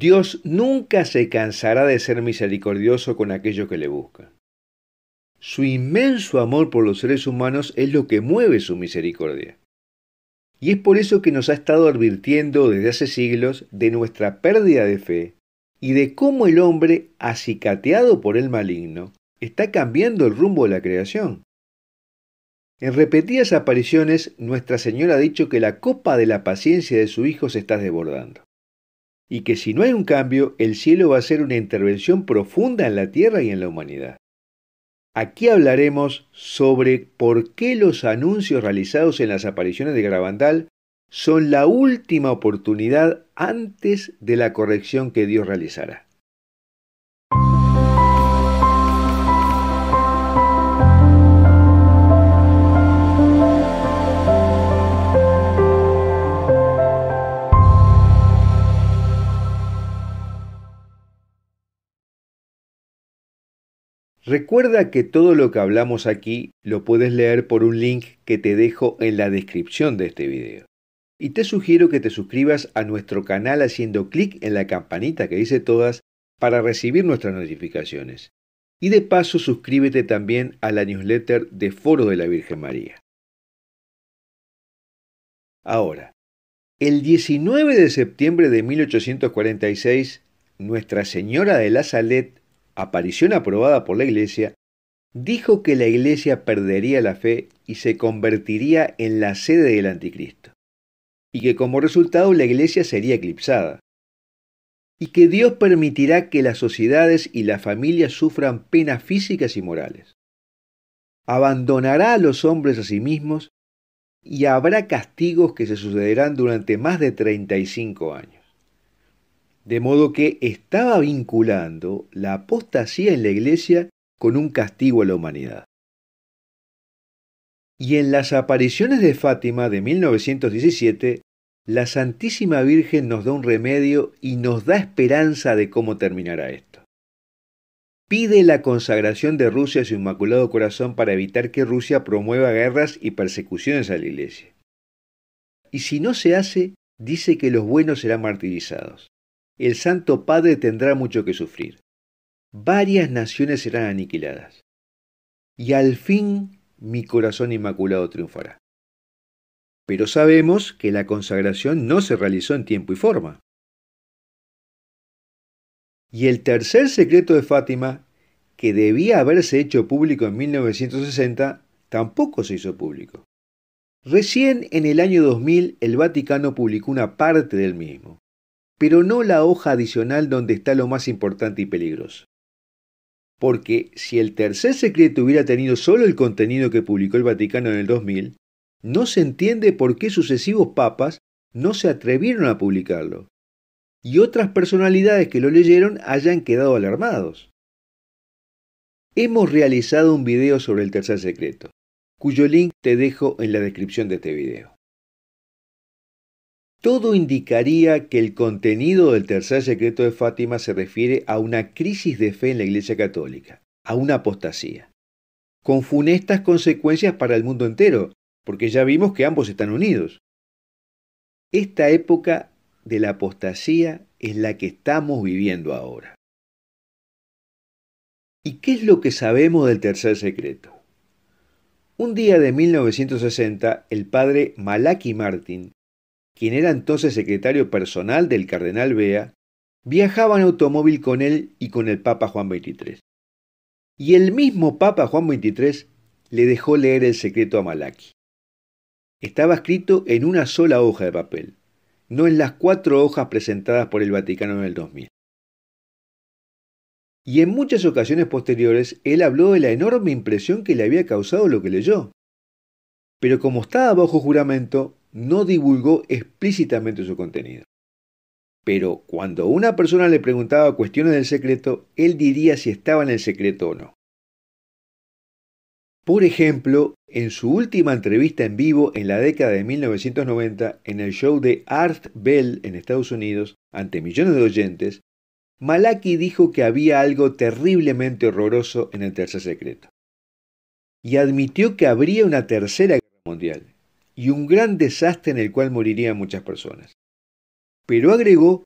Dios nunca se cansará de ser misericordioso con aquello que le busca. Su inmenso amor por los seres humanos es lo que mueve su misericordia. Y es por eso que nos ha estado advirtiendo desde hace siglos de nuestra pérdida de fe y de cómo el hombre, acicateado por el maligno, está cambiando el rumbo de la creación. En repetidas apariciones, Nuestra Señora ha dicho que la copa de la paciencia de su Hijo se está desbordando y que si no hay un cambio, el cielo va a ser una intervención profunda en la tierra y en la humanidad. Aquí hablaremos sobre por qué los anuncios realizados en las apariciones de Gravandal son la última oportunidad antes de la corrección que Dios realizará. Recuerda que todo lo que hablamos aquí lo puedes leer por un link que te dejo en la descripción de este video. Y te sugiero que te suscribas a nuestro canal haciendo clic en la campanita que dice todas para recibir nuestras notificaciones. Y de paso suscríbete también a la newsletter de Foro de la Virgen María. Ahora, el 19 de septiembre de 1846, Nuestra Señora de la Salette aparición aprobada por la Iglesia, dijo que la Iglesia perdería la fe y se convertiría en la sede del anticristo, y que como resultado la Iglesia sería eclipsada, y que Dios permitirá que las sociedades y las familias sufran penas físicas y morales. Abandonará a los hombres a sí mismos y habrá castigos que se sucederán durante más de 35 años. De modo que estaba vinculando la apostasía en la iglesia con un castigo a la humanidad. Y en las apariciones de Fátima de 1917, la Santísima Virgen nos da un remedio y nos da esperanza de cómo terminará esto. Pide la consagración de Rusia a su Inmaculado Corazón para evitar que Rusia promueva guerras y persecuciones a la Iglesia. Y si no se hace, dice que los buenos serán martirizados el Santo Padre tendrá mucho que sufrir. Varias naciones serán aniquiladas. Y al fin mi corazón inmaculado triunfará. Pero sabemos que la consagración no se realizó en tiempo y forma. Y el tercer secreto de Fátima, que debía haberse hecho público en 1960, tampoco se hizo público. Recién en el año 2000 el Vaticano publicó una parte del mismo pero no la hoja adicional donde está lo más importante y peligroso. Porque si el tercer secreto hubiera tenido solo el contenido que publicó el Vaticano en el 2000, no se entiende por qué sucesivos papas no se atrevieron a publicarlo, y otras personalidades que lo leyeron hayan quedado alarmados. Hemos realizado un video sobre el tercer secreto, cuyo link te dejo en la descripción de este video. Todo indicaría que el contenido del tercer secreto de Fátima se refiere a una crisis de fe en la Iglesia Católica, a una apostasía, con funestas consecuencias para el mundo entero, porque ya vimos que ambos están unidos. Esta época de la apostasía es la que estamos viviendo ahora. ¿Y qué es lo que sabemos del tercer secreto? Un día de 1960, el padre Malaki Martin quien era entonces secretario personal del cardenal Bea, viajaba en automóvil con él y con el Papa Juan XXIII. Y el mismo Papa Juan XXIII le dejó leer el secreto a Malaki. Estaba escrito en una sola hoja de papel, no en las cuatro hojas presentadas por el Vaticano en el 2000. Y en muchas ocasiones posteriores él habló de la enorme impresión que le había causado lo que leyó. Pero como estaba bajo juramento, no divulgó explícitamente su contenido. Pero cuando una persona le preguntaba cuestiones del secreto, él diría si estaba en el secreto o no. Por ejemplo, en su última entrevista en vivo en la década de 1990 en el show de Art Bell en Estados Unidos, ante millones de oyentes, Malaki dijo que había algo terriblemente horroroso en el tercer secreto. Y admitió que habría una tercera guerra mundial y un gran desastre en el cual morirían muchas personas. Pero agregó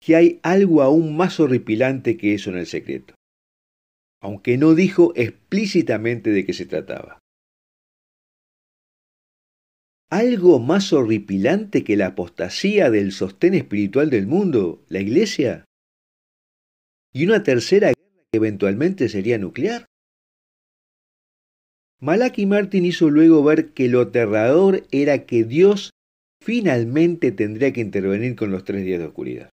que hay algo aún más horripilante que eso en el secreto, aunque no dijo explícitamente de qué se trataba. ¿Algo más horripilante que la apostasía del sostén espiritual del mundo, la Iglesia? ¿Y una tercera guerra que eventualmente sería nuclear? Malaki Martin hizo luego ver que lo aterrador era que Dios finalmente tendría que intervenir con los tres días de oscuridad.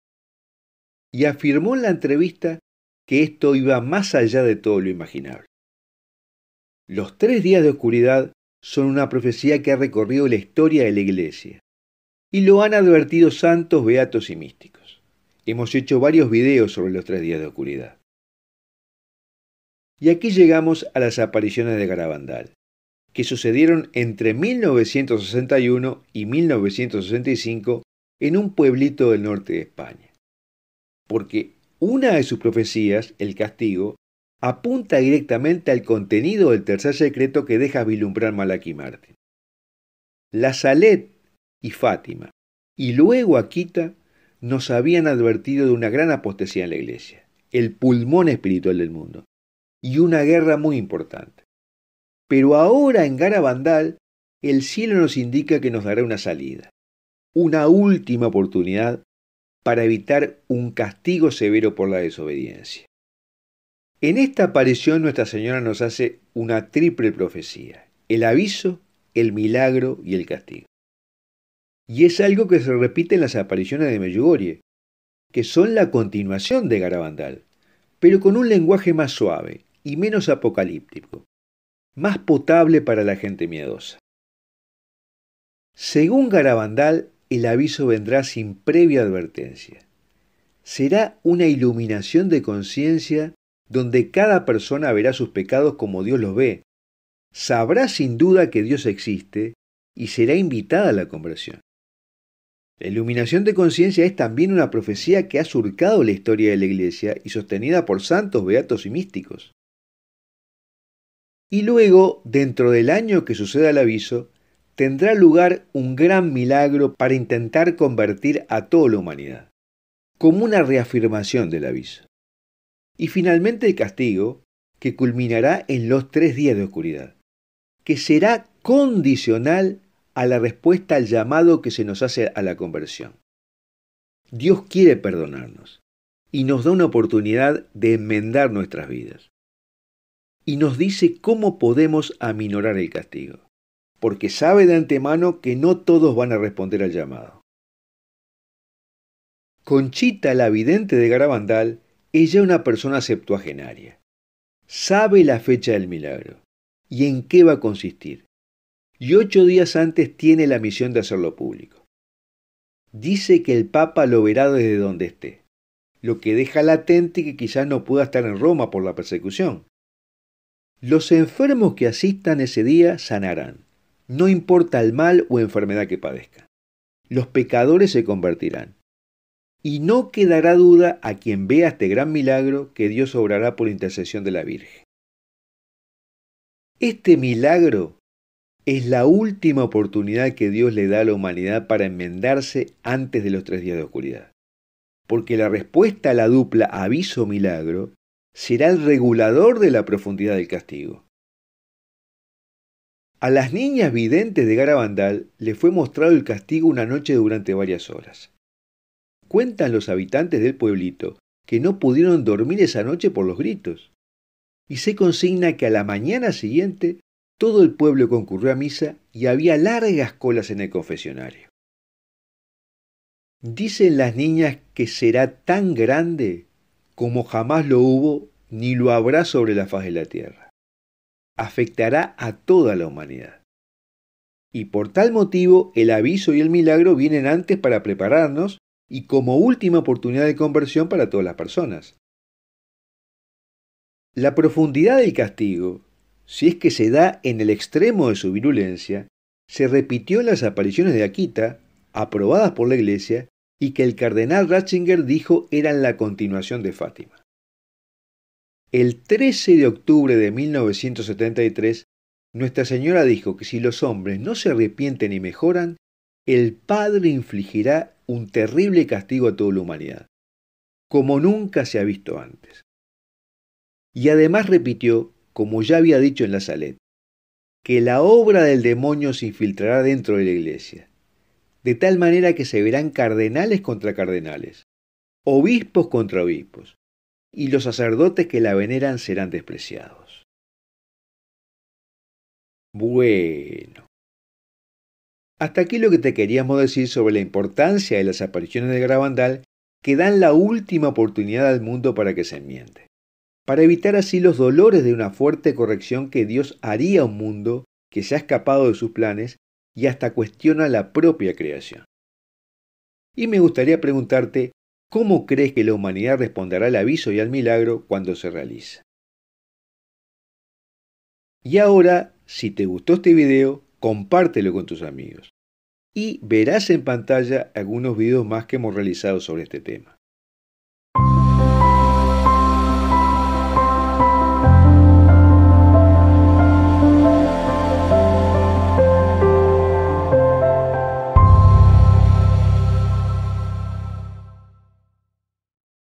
Y afirmó en la entrevista que esto iba más allá de todo lo imaginable. Los tres días de oscuridad son una profecía que ha recorrido la historia de la Iglesia y lo han advertido santos, beatos y místicos. Hemos hecho varios videos sobre los tres días de oscuridad. Y aquí llegamos a las apariciones de Garabandal, que sucedieron entre 1961 y 1965 en un pueblito del norte de España. Porque una de sus profecías, el castigo, apunta directamente al contenido del tercer secreto que deja vislumbrar Malaki Martín. La Salet y Fátima, y luego AQUITA nos habían advertido de una gran apostasía en la iglesia, el pulmón espiritual del mundo, y una guerra muy importante. Pero ahora en Garabandal el cielo nos indica que nos dará una salida, una última oportunidad para evitar un castigo severo por la desobediencia. En esta aparición Nuestra Señora nos hace una triple profecía, el aviso, el milagro y el castigo. Y es algo que se repite en las apariciones de Meyugorie, que son la continuación de Garabandal, pero con un lenguaje más suave, y menos apocalíptico, más potable para la gente miedosa. Según Garabandal, el aviso vendrá sin previa advertencia. Será una iluminación de conciencia donde cada persona verá sus pecados como Dios los ve, sabrá sin duda que Dios existe y será invitada a la conversión. La iluminación de conciencia es también una profecía que ha surcado la historia de la Iglesia y sostenida por santos, beatos y místicos. Y luego, dentro del año que suceda el aviso, tendrá lugar un gran milagro para intentar convertir a toda la humanidad, como una reafirmación del aviso. Y finalmente el castigo, que culminará en los tres días de oscuridad, que será condicional a la respuesta al llamado que se nos hace a la conversión. Dios quiere perdonarnos y nos da una oportunidad de enmendar nuestras vidas y nos dice cómo podemos aminorar el castigo, porque sabe de antemano que no todos van a responder al llamado. Conchita, la vidente de Garabandal, ella es una persona septuagenaria. Sabe la fecha del milagro y en qué va a consistir. Y ocho días antes tiene la misión de hacerlo público. Dice que el Papa lo verá desde donde esté, lo que deja latente que quizás no pueda estar en Roma por la persecución. Los enfermos que asistan ese día sanarán, no importa el mal o enfermedad que padezca. Los pecadores se convertirán. Y no quedará duda a quien vea este gran milagro que Dios obrará por intercesión de la Virgen. Este milagro es la última oportunidad que Dios le da a la humanidad para enmendarse antes de los tres días de oscuridad. Porque la respuesta a la dupla aviso-milagro será el regulador de la profundidad del castigo. A las niñas videntes de Garabandal le fue mostrado el castigo una noche durante varias horas. Cuentan los habitantes del pueblito que no pudieron dormir esa noche por los gritos. Y se consigna que a la mañana siguiente todo el pueblo concurrió a misa y había largas colas en el confesionario. Dicen las niñas que será tan grande como jamás lo hubo ni lo habrá sobre la faz de la tierra. Afectará a toda la humanidad. Y por tal motivo el aviso y el milagro vienen antes para prepararnos y como última oportunidad de conversión para todas las personas. La profundidad del castigo, si es que se da en el extremo de su virulencia, se repitió en las apariciones de Akita, aprobadas por la Iglesia, y que el cardenal Ratzinger dijo eran la continuación de Fátima. El 13 de octubre de 1973, Nuestra Señora dijo que si los hombres no se arrepienten y mejoran, el Padre infligirá un terrible castigo a toda la humanidad, como nunca se ha visto antes. Y además repitió, como ya había dicho en la Salet, que la obra del demonio se infiltrará dentro de la iglesia, de tal manera que se verán cardenales contra cardenales, obispos contra obispos, y los sacerdotes que la veneran serán despreciados. Bueno. Hasta aquí lo que te queríamos decir sobre la importancia de las apariciones de Grabandal que dan la última oportunidad al mundo para que se enmiende, para evitar así los dolores de una fuerte corrección que Dios haría a un mundo que se ha escapado de sus planes y hasta cuestiona la propia creación. Y me gustaría preguntarte, ¿cómo crees que la humanidad responderá al aviso y al milagro cuando se realiza? Y ahora, si te gustó este video, compártelo con tus amigos. Y verás en pantalla algunos videos más que hemos realizado sobre este tema.